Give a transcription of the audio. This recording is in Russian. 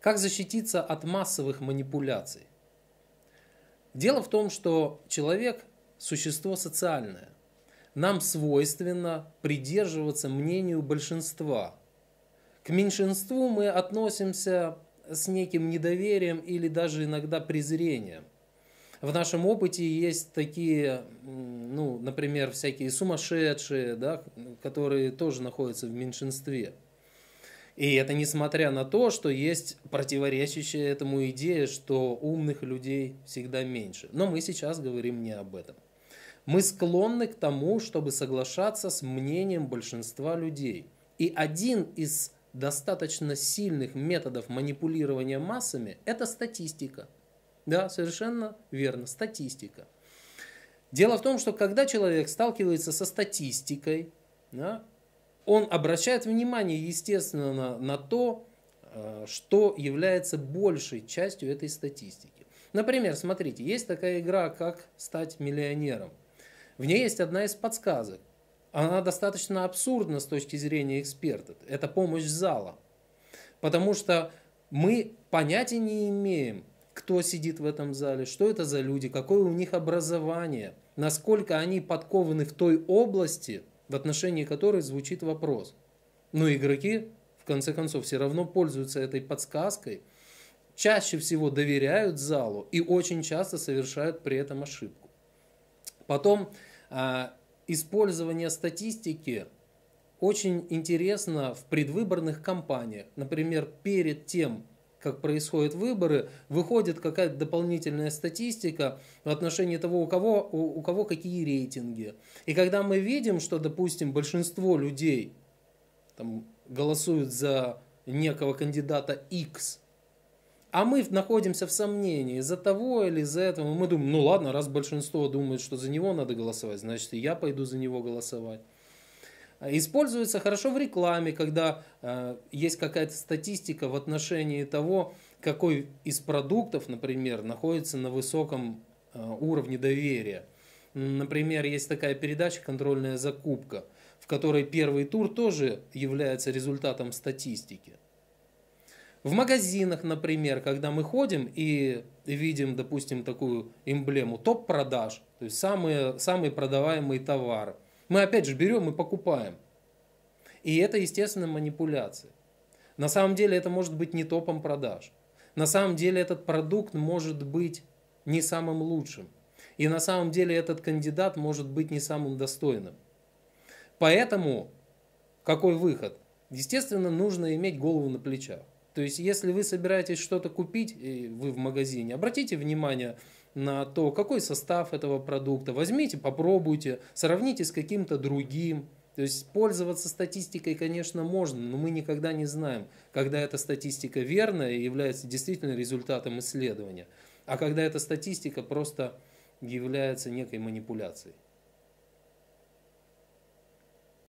Как защититься от массовых манипуляций? Дело в том, что человек – существо социальное. Нам свойственно придерживаться мнению большинства. К меньшинству мы относимся с неким недоверием или даже иногда презрением. В нашем опыте есть такие, ну, например, всякие сумасшедшие, да, которые тоже находятся в меньшинстве – и это несмотря на то, что есть противоречащая этому идея, что умных людей всегда меньше. Но мы сейчас говорим не об этом. Мы склонны к тому, чтобы соглашаться с мнением большинства людей. И один из достаточно сильных методов манипулирования массами – это статистика. Да, совершенно верно, статистика. Дело в том, что когда человек сталкивается со статистикой, да, он обращает внимание, естественно, на, на то, э, что является большей частью этой статистики. Например, смотрите, есть такая игра, как стать миллионером. В ней есть одна из подсказок. Она достаточно абсурдна с точки зрения экспертов. Это помощь зала. Потому что мы понятия не имеем, кто сидит в этом зале, что это за люди, какое у них образование, насколько они подкованы в той области – в отношении которой звучит вопрос. Но игроки, в конце концов, все равно пользуются этой подсказкой, чаще всего доверяют залу и очень часто совершают при этом ошибку. Потом а, использование статистики очень интересно в предвыборных кампаниях. Например, перед тем, как происходят выборы, выходит какая-то дополнительная статистика в отношении того, у кого, у, у кого какие рейтинги. И когда мы видим, что, допустим, большинство людей там, голосуют за некого кандидата X, а мы находимся в сомнении, за того или за этого. Мы думаем, ну ладно, раз большинство думает, что за него надо голосовать, значит и я пойду за него голосовать. Используется хорошо в рекламе, когда э, есть какая-то статистика в отношении того, какой из продуктов, например, находится на высоком э, уровне доверия. Например, есть такая передача «Контрольная закупка», в которой первый тур тоже является результатом статистики. В магазинах, например, когда мы ходим и видим, допустим, такую эмблему топ-продаж, то есть самые, самый продаваемый товар – мы опять же берем и покупаем. И это, естественно, манипуляция. На самом деле это может быть не топом продаж. На самом деле этот продукт может быть не самым лучшим. И на самом деле этот кандидат может быть не самым достойным. Поэтому какой выход? Естественно, нужно иметь голову на плечах. То есть, если вы собираетесь что-то купить, э, вы в магазине, обратите внимание, на то, какой состав этого продукта. Возьмите, попробуйте, сравните с каким-то другим. То есть пользоваться статистикой, конечно, можно, но мы никогда не знаем, когда эта статистика верная и является действительно результатом исследования, а когда эта статистика просто является некой манипуляцией.